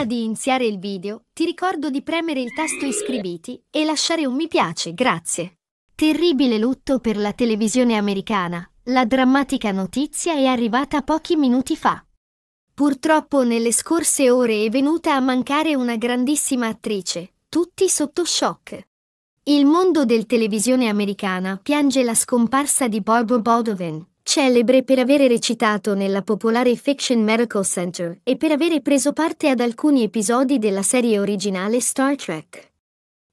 Prima di iniziare il video, ti ricordo di premere il tasto iscriviti e lasciare un mi piace, grazie. Terribile lutto per la televisione americana. La drammatica notizia è arrivata pochi minuti fa. Purtroppo nelle scorse ore è venuta a mancare una grandissima attrice, tutti sotto shock. Il mondo del televisione americana piange la scomparsa di Bob Baldwin, celebre per avere recitato nella popolare Fiction Medical Center e per avere preso parte ad alcuni episodi della serie originale Star Trek.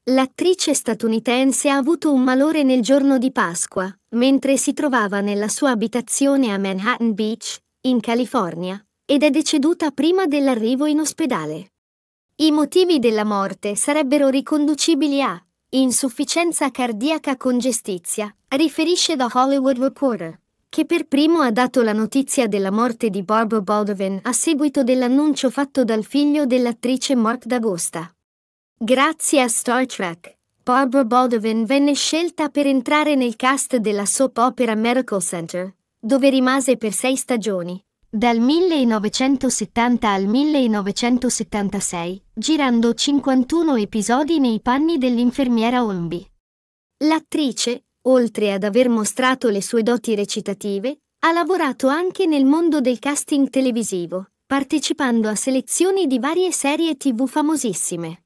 L'attrice statunitense ha avuto un malore nel giorno di Pasqua, mentre si trovava nella sua abitazione a Manhattan Beach, in California, ed è deceduta prima dell'arrivo in ospedale. I motivi della morte sarebbero riconducibili a insufficienza cardiaca congestizia, riferisce The Hollywood Reporter che per primo ha dato la notizia della morte di Bob Baldwin a seguito dell'annuncio fatto dal figlio dell'attrice Mark D'Agosta. Grazie a Star Trek, Bob Baldwin venne scelta per entrare nel cast della soap opera Miracle Center, dove rimase per sei stagioni, dal 1970 al 1976, girando 51 episodi nei panni dell'infermiera Olmby. L'attrice, oltre ad aver mostrato le sue doti recitative, ha lavorato anche nel mondo del casting televisivo, partecipando a selezioni di varie serie tv famosissime.